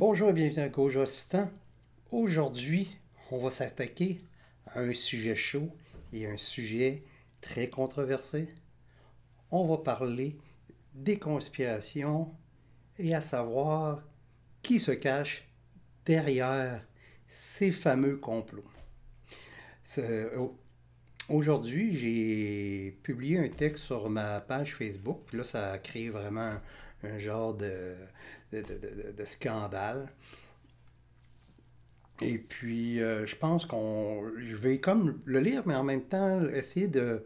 Bonjour et bienvenue à Coach Assistant. Aujourd'hui, on va s'attaquer à un sujet chaud et un sujet très controversé. On va parler des conspirations et à savoir qui se cache derrière ces fameux complots. Aujourd'hui, j'ai publié un texte sur ma page Facebook. Là, ça a créé vraiment un genre de, scandale. Et puis, euh, je pense qu'on. Je vais comme le lire, mais en même temps, essayer de,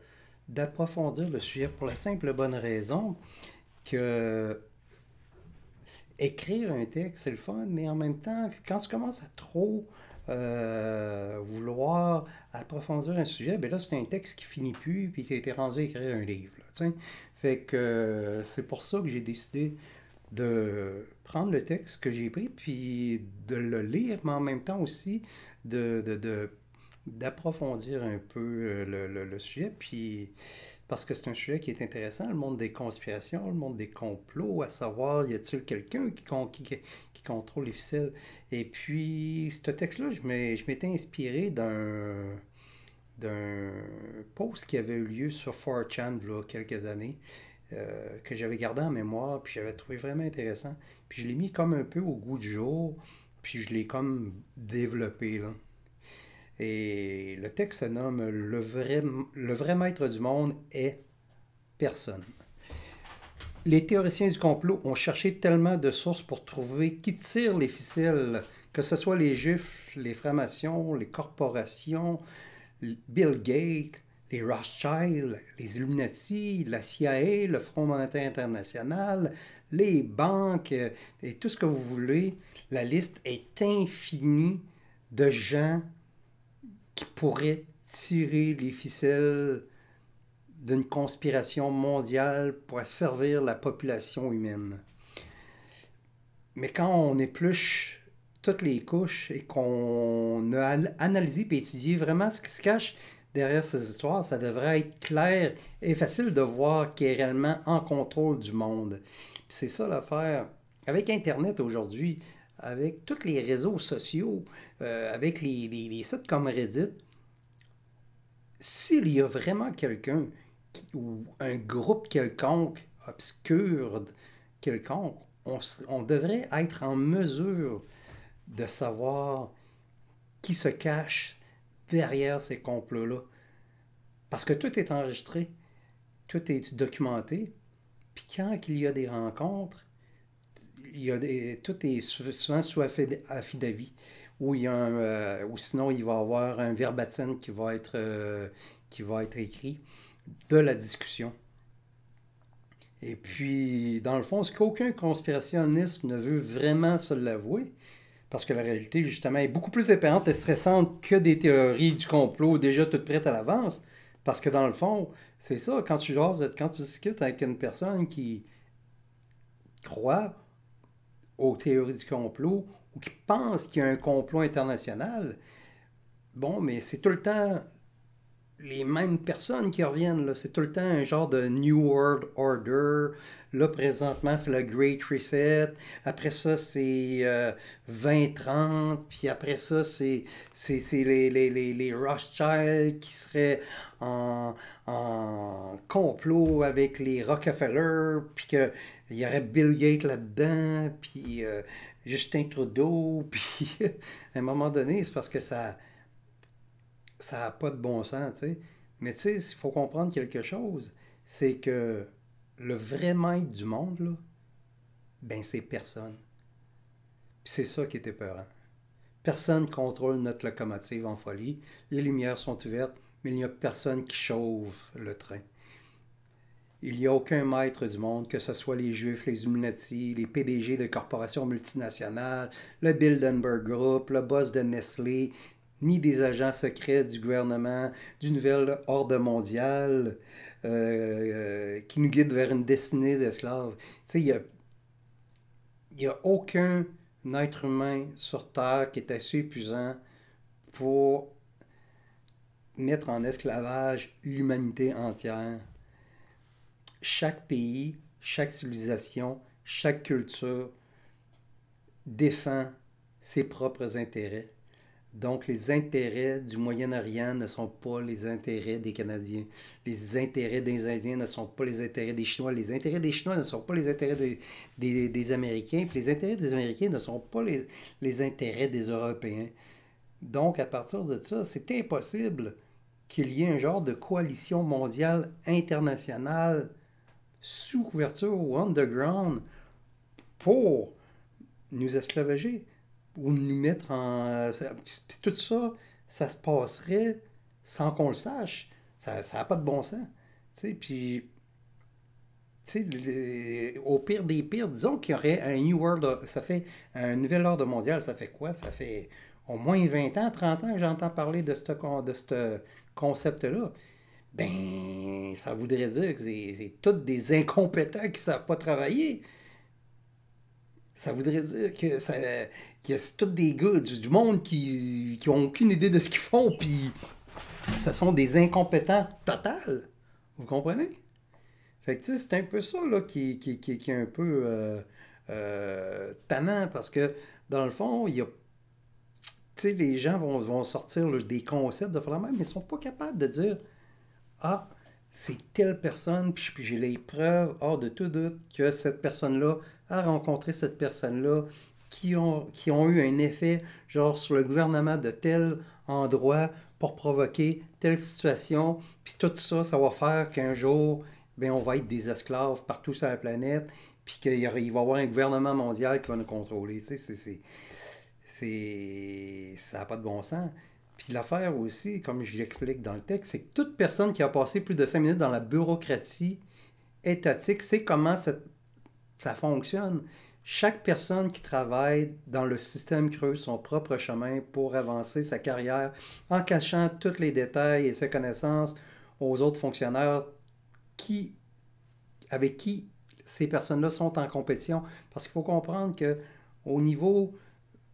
d'approfondir le sujet pour la simple bonne raison que écrire un texte, c'est le fun, mais en même temps, quand tu commences à trop euh, vouloir approfondir un sujet, ben là, c'est un texte qui finit plus, puis tu es, été rendu à écrire un livre. Fait que euh, c'est pour ça que j'ai décidé de prendre le texte que j'ai pris, puis de le lire, mais en même temps aussi de, d'approfondir un peu euh, le, sujet, puis parce que c'est un sujet qui est intéressant, le monde des conspirations, le monde des complots, à savoir, y a-t-il quelqu'un qui, qui, qui, contrôle les ficelles? Et puis, ce texte-là, je m'étais inspiré d'un d'un post qui avait eu lieu sur 4chan il y a quelques années, euh, que j'avais gardé en mémoire, puis j'avais trouvé vraiment intéressant. Puis je l'ai mis comme un peu au goût du jour, puis je l'ai comme développé. Là. Et le texte se nomme le vrai, le vrai maître du monde est personne. Les théoriciens du complot ont cherché tellement de sources pour trouver qui tire les ficelles, que ce soit les juifs, les francs les corporations, Bill Gates, les Rothschild, les Illuminati, la CIA, le Front monétaire international, les banques euh, et tout ce que vous voulez, la liste est infinie de gens qui pourraient tirer les ficelles d'une conspiration mondiale pour servir la population humaine. Mais quand on épluche toutes les couches et qu'on a analysé et étudié vraiment ce qui se cache derrière ces histoires, ça devrait être clair et facile de voir qui est réellement en contrôle du monde. C'est ça l'affaire. Avec Internet aujourd'hui, avec tous les réseaux sociaux, euh, avec les, sites comme Reddit, s'il y a vraiment quelqu'un ou un groupe quelconque, obscur quelconque, on, on devrait être en mesure de savoir qui se cache derrière ces complots-là. Parce que tout est enregistré, tout est documenté. Puis quand il y a des rencontres, il y a des, tout est souvent sous affidavit. Ou, il y a euh, ou sinon, il va y avoir un verbatim qui va être, euh, qui va être écrit de la discussion. Et puis, dans le fond, ce qu'aucun conspirationniste ne veut vraiment se l'avouer, parce que la réalité, justement, est beaucoup plus épeurante et stressante que des théories du complot déjà toutes prêtes à l'avance. Parce que dans le fond, c'est ça, quand tu quand tu discutes avec une personne qui croit aux théories du complot ou qui pense qu'il y a un complot international, bon, mais c'est tout le temps les mêmes personnes qui reviennent. C'est tout le temps un genre de New World Order. Là, présentement, c'est le Great Reset. Après ça, c'est 20-30. Euh, Puis après ça, c'est les, les, les, les Rothschild qui seraient en, en complot avec les Rockefeller. Puis qu'il y aurait Bill Gates là-dedans. Puis euh, Justin Trudeau. Puis à un moment donné, c'est parce que ça ça n'a pas de bon sens, tu sais. Mais tu sais, il faut comprendre quelque chose, c'est que le vrai maître du monde, là, ben c'est personne. Puis c'est ça qui est épeurant. Personne contrôle notre locomotive en folie, les lumières sont ouvertes, mais il n'y a personne qui chauffe le train. Il n'y a aucun maître du monde, que ce soit les Juifs, les Illuminati, les PDG de corporations multinationales, le Bilderberg Group, le boss de Nestlé, ni des agents secrets du gouvernement du nouvel ordre mondial euh, euh, qui nous guide vers une destinée d'esclaves. Tu sais, il n'y a, a, aucun être humain sur Terre qui est assez épuisant pour mettre en esclavage l'humanité entière. Chaque pays, chaque civilisation, chaque culture défend ses propres intérêts. Donc, les intérêts du Moyen-Orient ne sont pas les intérêts des Canadiens. Les intérêts des Indiens ne sont pas les intérêts des Chinois. Les intérêts des Chinois ne sont pas les intérêts des, Américains. Puis les intérêts des Américains ne sont pas les, les intérêts des Européens. Donc, à partir de ça, c'est impossible qu'il y ait un genre de coalition mondiale internationale sous couverture ou underground pour nous esclavager ou nous mettre en. Tout ça, ça se passerait sans qu'on le sache. Ça n'a pas de bon sens. puis, au pire des pires, disons qu'il y aurait un New World, ça fait un nouvel ordre mondial, ça fait quoi? Ça fait au moins 20 ans, 30 ans que j'entends parler de ce de ce concept-là. Ben, ça voudrait dire que c'est tous des incompétents qui ne savent pas travailler. Ça voudrait dire que ça, c'est tous des gars du, monde qui, qui ont aucune idée de ce qu'ils font, puis ce sont des incompétents total. Vous comprenez? Fait que, c'est un peu ça là, qui, est un peu euh, euh, tannant parce que, dans le fond, il y Tu les gens vont, sortir des concepts de faire même, mais ils ne sont pas capables de dire Ah, c'est telle personne, puis, puis j'ai les preuves hors ah, de tout doute que cette personne-là a rencontré cette personne-là, qui ont, qui ont eu un effet, genre, sur le gouvernement de tel endroit pour provoquer telle situation. Puis tout ça, ça va faire qu'un jour, ben, on va être des esclaves partout sur la planète, puis qu'il va y avoir un gouvernement mondial qui va nous contrôler. Tu sais, c'est... ça n'a pas de bon sens. Puis l'affaire aussi, comme je l'explique dans le texte, c'est que toute personne qui a passé plus de cinq minutes dans la bureaucratie étatique sait comment ça, ça fonctionne. Chaque personne qui travaille dans le système creuse son propre chemin pour avancer sa carrière en cachant tous les détails et ses connaissances aux autres fonctionnaires qui, avec qui ces personnes-là sont en compétition. Parce qu'il faut comprendre que au niveau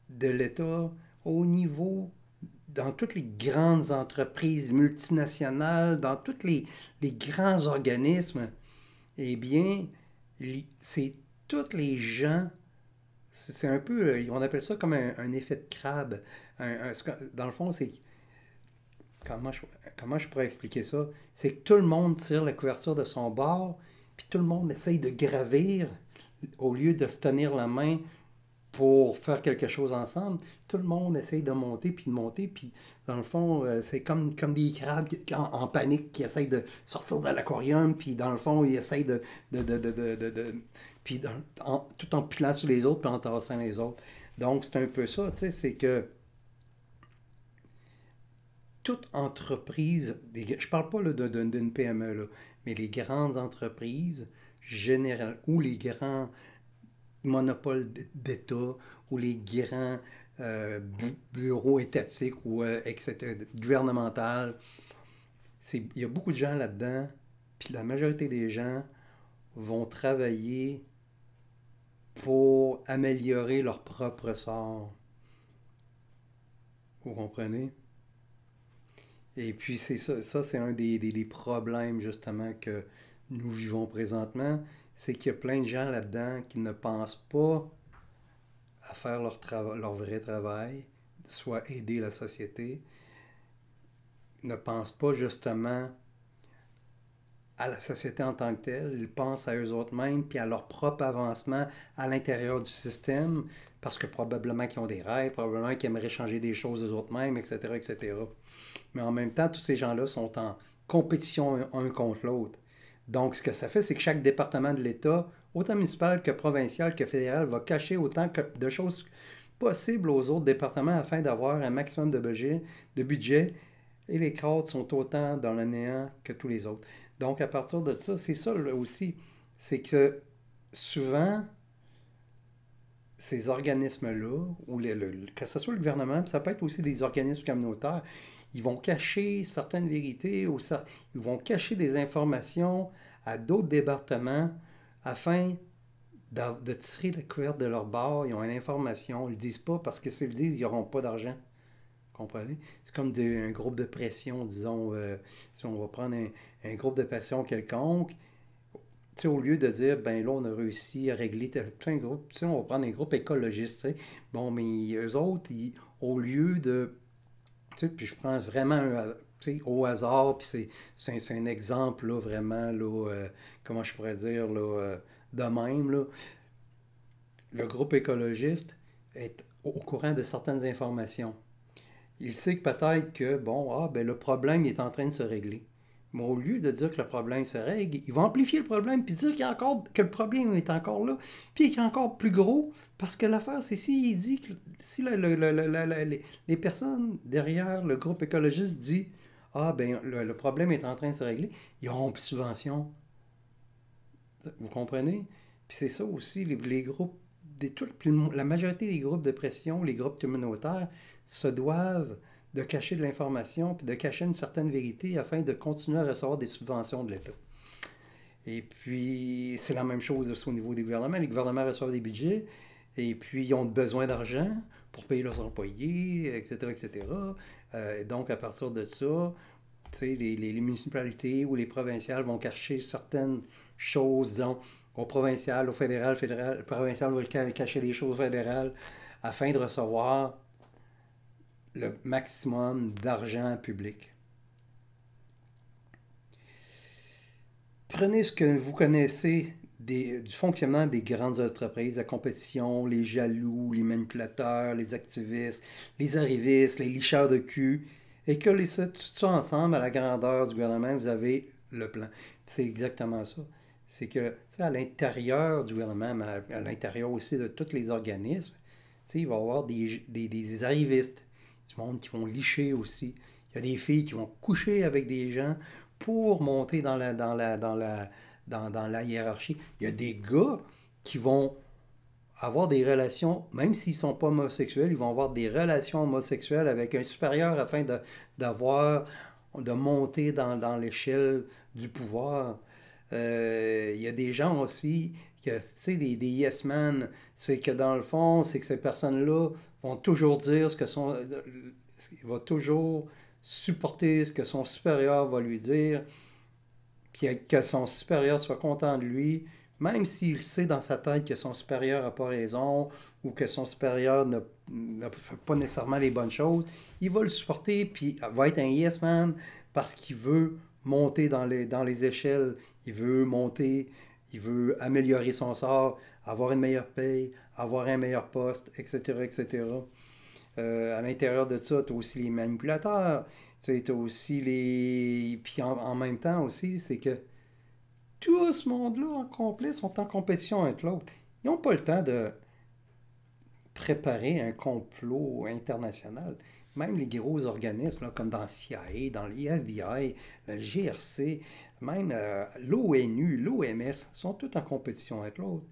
de l'État, au niveau dans toutes les grandes entreprises multinationales, dans tous les, les grands organismes, eh bien, c'est toutes les gens, c'est un peu, euh, on appelle ça comme un, effet de crabe. dans le fond, c'est... Comment je, comment je pourrais expliquer ça? C'est que tout le monde tire la couverture de son bord, puis tout le monde essaye de gravir au lieu de se tenir la main pour faire quelque chose ensemble, tout le monde essaye de monter, puis de monter, puis dans le fond, euh, c'est comme, comme des crabes en, panique qui essayent de sortir de l'aquarium, puis dans le fond, ils essayent de, de, puis tout en pilant sur les autres, puis en tassant les autres. Donc, c'est un peu ça, tu sais, c'est que toute entreprise, des, je parle pas d'une PME, là, mais les grandes entreprises, générales, ou les grands monopoles d'État, ou les grands euh, bureaux étatiques, ou euh, etc., gouvernementales, il y a beaucoup de gens là-dedans, puis la majorité des gens vont travailler pour améliorer leur propre sort. Vous comprenez? Et puis c'est ça, c'est un des, problèmes justement que nous vivons présentement, c'est qu'il y a plein de gens là-dedans qui ne pensent pas à faire leur, leur vrai travail, soit aider la société, ne pensent pas justement à la société en tant que telle, ils pensent à eux autres mêmes, puis à leur propre avancement à l'intérieur du système, parce que probablement qu'ils ont des rêves, probablement qu'ils aimeraient changer des choses eux autres mêmes, etc., etc. Mais en même temps, tous ces gens-là sont en compétition un contre l'autre. Donc, ce que ça fait, c'est que chaque département de l'État, autant municipal que provincial que fédéral, va cacher autant de choses possibles aux autres départements afin d'avoir un maximum de budget, de budget et les cadres sont autant dans le néant que tous les autres. Donc, à partir de ça, c'est ça aussi. C'est que souvent, ces organismes-là, ou les, que ce soit le gouvernement, ça peut être aussi des organismes communautaires, ils vont cacher certaines vérités ou ça, ils vont cacher des informations à d'autres départements afin de, tirer la couverture de leur bord. Ils ont une information, ils ne le disent pas parce que s'ils le disent, ils n'auront pas d'argent. Comprenez? C'est comme un groupe de pression, disons, euh, si on va prendre un, un groupe de pression quelconque, au lieu de dire, ben là, on a réussi à régler tel, un groupe, on va prendre un groupe écologiste, bon, mais eux autres, au lieu de, tu sais, puis je prends vraiment au hasard, puis c'est, un, un, exemple, vraiment, là, euh, comment je pourrais dire, là, euh, de même, là. le groupe écologiste est au courant de certaines informations il sait que peut-être que, bon, ah, ben, le problème est en train de se régler. Mais au lieu de dire que le problème se règle, il va amplifier le problème, puis dire qu'il y encore, que le problème est encore là, puis qu'il est encore plus gros, parce que l'affaire, c'est s'il dit que si les, personnes derrière le groupe écologiste disent Ah, ben le, problème est en train de se régler, ils auront plus de subvention. Vous comprenez? Puis c'est ça aussi, les, groupes, des, la majorité des groupes de pression, les groupes communautaires, se doivent de cacher de l'information, puis de cacher une certaine vérité afin de continuer à recevoir des subventions de l'État. Et puis, c'est la même chose au niveau des gouvernements. Les gouvernements reçoivent des budgets, et puis ils ont besoin d'argent pour payer leurs employés, etc., etc. Euh, donc, à partir de ça, les, les, municipalités ou les provinciales vont cacher certaines choses, disons, au provincial, au fédéral, fédéral, le provincial va cacher des choses fédérales afin de recevoir le maximum d'argent public. Prenez ce que vous connaissez du fonctionnement des grandes entreprises, la compétition, les jaloux, les manipulateurs, les activistes, les arrivistes, les licheurs de cul, et que les, tout ça ensemble à la grandeur du gouvernement, vous avez le plan. C'est exactement ça. C'est que à l'intérieur du gouvernement, à, l'intérieur aussi de tous les organismes, il va y avoir des arrivistes, monde qui vont licher aussi. Il y a des filles qui vont coucher avec des gens pour monter dans la, dans la, dans la, dans, la hiérarchie. Il y a des gars qui vont avoir des relations, même s'ils ne sont pas homosexuels, ils vont avoir des relations homosexuelles avec un supérieur afin d'avoir, de, monter dans, l'échelle du pouvoir. Euh, il y a des gens aussi que, des, des yes men, c'est que dans le fond, c'est que ces personnes-là vont toujours dire ce que sont. va toujours supporter ce que son supérieur va lui dire, puis que son supérieur soit content de lui, même s'il sait dans sa tête que son supérieur n'a pas raison ou que son supérieur ne, ne, fait pas nécessairement les bonnes choses, il va le supporter, puis va être un yes man parce qu'il veut monter dans les, dans les échelles, il veut monter il veut améliorer son sort, avoir une meilleure paye, avoir un meilleur poste, etc., etc. Euh, à l'intérieur de ça, tu as aussi les manipulateurs, tu as aussi les... Puis en, même temps aussi, c'est que tout ce monde-là en complet sont en compétition avec l'autre. Ils n'ont pas le temps de préparer un complot international. Même les gros organismes, comme dans CIA, dans l'IFBI, le GRC, même euh, l'ONU, l'OMS sont toutes en compétition avec l'autre.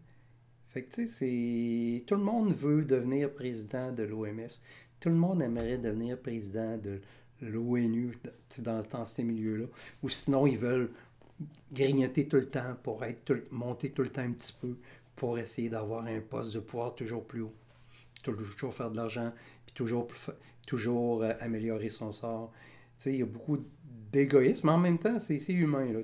Fait que, tu sais, tout le monde veut devenir président de l'OMS. Tout le monde aimerait devenir président de l'ONU dans, ces milieux-là. Ou sinon, ils veulent grignoter tout le temps pour être monter tout le temps un petit peu pour essayer d'avoir un poste de pouvoir toujours plus haut. Toujours faire de l'argent, puis toujours, toujours euh, améliorer son sort il y a beaucoup d'égoïsme, en même temps, c'est humain. Là,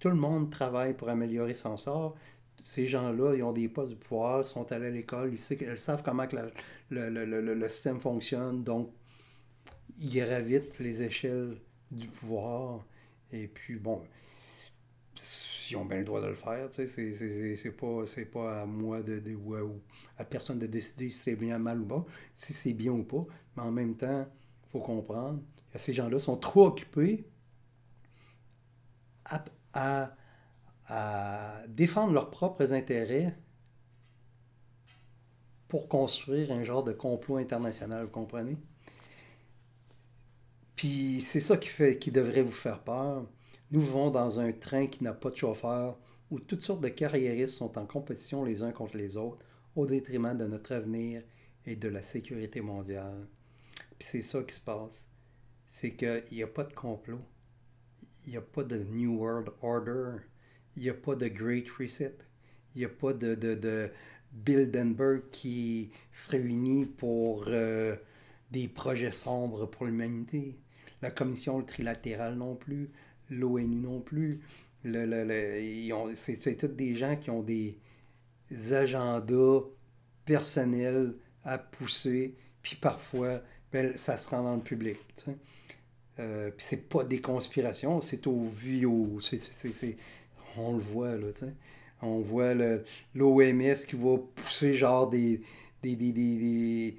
Tout le monde travaille pour améliorer son sort. Ces gens-là, ils ont des postes de pouvoir, ils sont allés à l'école, ils, savent comment que le, le, système fonctionne, donc ils gravitent les échelles du pouvoir. Et puis, bon, s'ils ont bien le droit de le faire. C'est pas, pas à moi de, ou, à, personne de décider si c'est bien, mal ou pas, si c'est bien ou pas. Mais en même temps, il faut comprendre ces gens-là sont trop occupés à, défendre leurs propres intérêts pour construire un genre de complot international, vous comprenez? Puis c'est ça qui, fait, qui devrait vous faire peur. Nous vivons dans un train qui n'a pas de chauffeur, où toutes sortes de carriéristes sont en compétition les uns contre les autres, au détriment de notre avenir et de la sécurité mondiale. Puis c'est ça qui se passe c'est qu'il n'y a pas de complot, il n'y a pas de New World Order, il n'y a pas de Great Reset, il n'y a pas de, de, de qui se réunit pour euh, des projets sombres pour l'humanité, la commission trilatérale non plus, l'ONU non plus. c'est tous des gens qui ont des agendas personnels à pousser, puis parfois ça se rend dans le public. c'est pas des conspirations, c'est au vu, au, on le voit, là, On voit l'OMS qui va pousser genre des des, des, des,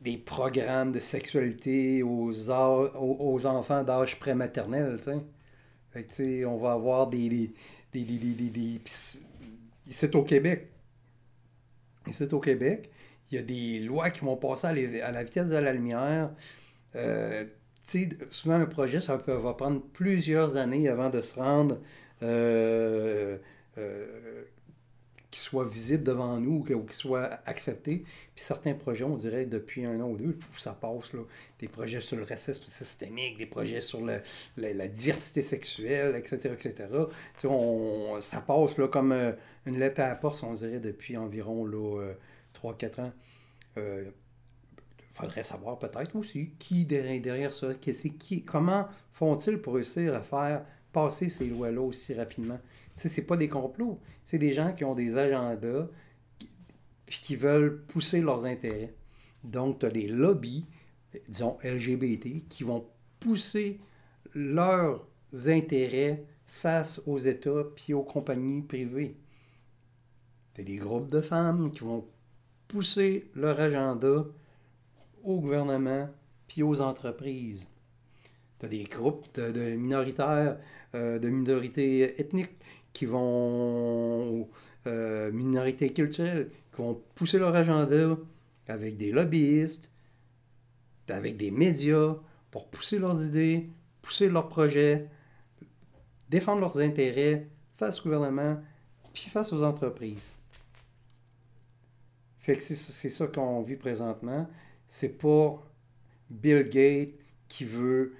des, programmes de sexualité aux, aux, enfants d'âge prématernel, tu sais. on va avoir des... des, des, des, des, des... au Québec. c'est au Québec, il y a des lois qui vont passer à, la vitesse de la lumière. Euh, souvent, un projet, ça peut, va prendre plusieurs années avant de se rendre. Euh, euh qui soit visible devant nous ou qu'il soit accepté. Puis certains projets, on dirait depuis un an ou deux, ça passe. Là. Des projets sur le racisme systémique, des projets sur la, diversité sexuelle, etc. etc. On, ça passe là, comme euh, une lettre à la porte, on dirait, depuis environ là, quatre ans. Euh, faudrait savoir peut-être aussi qui derrière, derrière ça, qui, comment font-ils pour réussir à faire passer ces lois-là aussi rapidement. Ce n'est pas des complots, c'est des gens qui ont des agendas qui, puis qui veulent pousser leurs intérêts. Donc, tu as des lobbies, disons LGBT, qui vont pousser leurs intérêts face aux États puis aux compagnies privées. Tu as des groupes de femmes qui vont pousser leur agenda au gouvernement puis aux entreprises. Tu as des groupes de, minoritaires, euh, de minorités ethniques qui vont, euh, minorités culturelles, qui vont pousser leur agenda avec des lobbyistes, avec des médias, pour pousser leurs idées, pousser leurs projets, défendre leurs intérêts face au gouvernement, puis face aux entreprises c'est ça qu'on vit présentement. C'est pas Bill Gates qui veut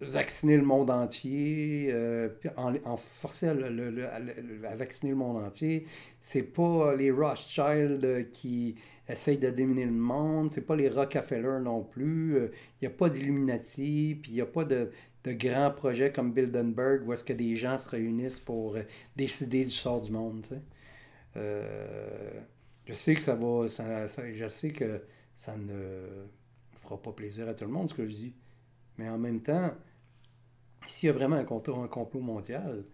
vacciner le monde entier, euh, en, en, forcer à, vacciner le monde entier. C'est pas les Rothschild euh, qui essayent de déminer le monde, c'est pas les Rockefeller non plus. Il euh, n'y a pas d'Illuminati, puis il n'y a pas de, grands projets comme Bildenberg où est-ce que des gens se réunissent pour décider du sort du monde. euh... Je sais que ça va. Ça, je sais que ça ne fera pas plaisir à tout le monde, ce que je dis. Mais en même temps, s'il y a vraiment un complot, un complot mondial,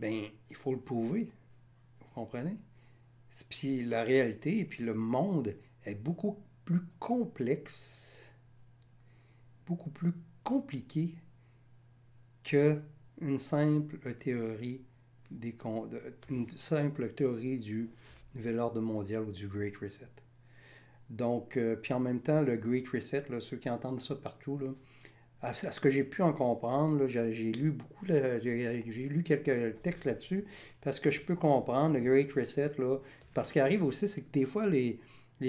ben il faut le prouver. Vous comprenez? Puis la réalité, puis le monde est beaucoup plus complexe, beaucoup plus compliqué que une simple théorie des une simple théorie du nouvel ordre mondial ou du Great Reset. Donc, euh, puis en même temps, le Great Reset, ceux qui entendent ça partout, là, à, ce que j'ai pu en comprendre, j'ai lu beaucoup, j'ai lu quelques textes là-dessus, parce que je peux comprendre le Great Reset, là, parce qu'il arrive aussi, c'est que des fois, les,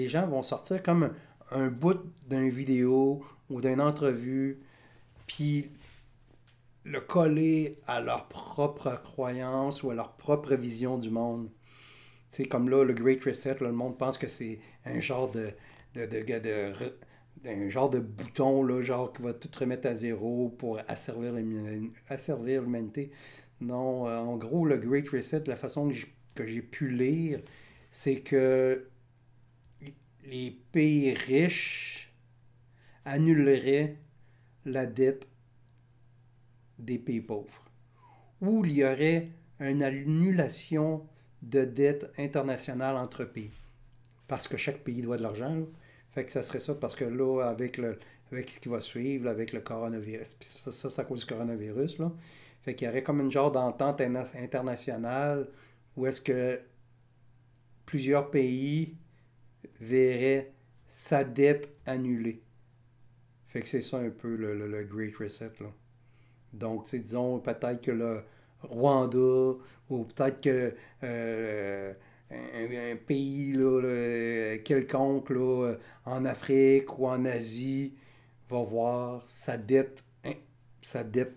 gens vont sortir comme un, bout d'une vidéo ou d'une entrevue, puis le coller à leur propre croyance ou à leur propre vision du monde c'est comme là, le Great Reset, le monde pense que c'est un genre de, de, genre de bouton, là, genre qui va tout remettre à zéro pour asservir l'humanité. Non, euh, en gros, le Great Reset, la façon que j'ai pu lire, c'est que les pays riches annuleraient la dette des pays pauvres. Ou il y aurait une annulation de dette internationale entre pays. Parce que chaque pays doit de l'argent. Fait que ça serait ça parce que là, avec, le, ce qui va suivre, avec le coronavirus, ça, ça c'est cause du coronavirus. Là. Fait qu'il y aurait comme une genre d'entente internationale où est-ce que plusieurs pays verraient sa dette annulée. Fait que c'est ça un peu le, Great Reset. Là. Donc, disons peut-être que le, Rwanda, ou peut-être que euh, un, pays là, quelconque là, euh, en Afrique ou en Asie va voir sa dette, hein, sa dette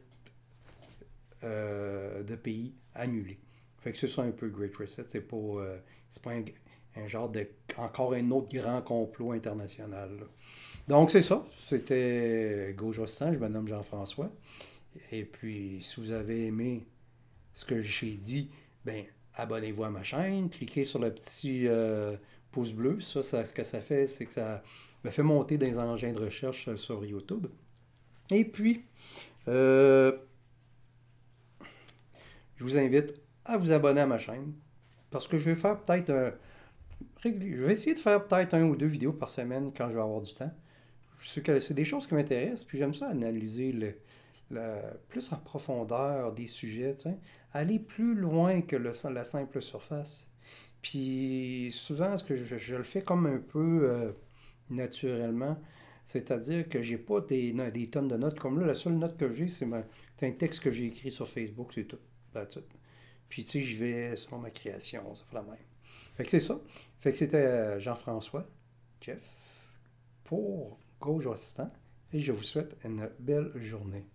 euh, de pays annulée. Fait que ce soit un peu Great Reset, c'est pas, pas un, genre de encore un autre grand complot international. Donc c'est ça, c'était Gauche Rostan, je me Jean-François. Et puis si vous avez aimé ce que j'ai dit, ben abonnez-vous à ma chaîne, cliquez sur le petit euh, pouce bleu. Ça, ça, ce que ça fait, c'est que ça me fait monter des engins de recherche euh, sur YouTube. Et puis, euh, je vous invite à vous abonner à ma chaîne parce que je vais faire peut-être un. Je vais essayer de faire peut-être un ou deux vidéos par semaine quand je vais avoir du temps. Je que c'est des choses qui m'intéressent, puis j'aime ça analyser le, plus en profondeur des sujets. sais aller plus loin que la simple surface. Puis souvent, ce que je, le fais comme un peu euh, naturellement, c'est-à-dire que j'ai pas des, tonnes de notes comme là. La seule note que j'ai, c'est un texte que j'ai écrit sur Facebook, c'est tout. Puis tu sais, je vais sur ma création, ça fait la même. Fait que c'est ça. Fait que c'était euh, Jean-François, Jeff, pour Gauche Assistant, et je vous souhaite une belle journée.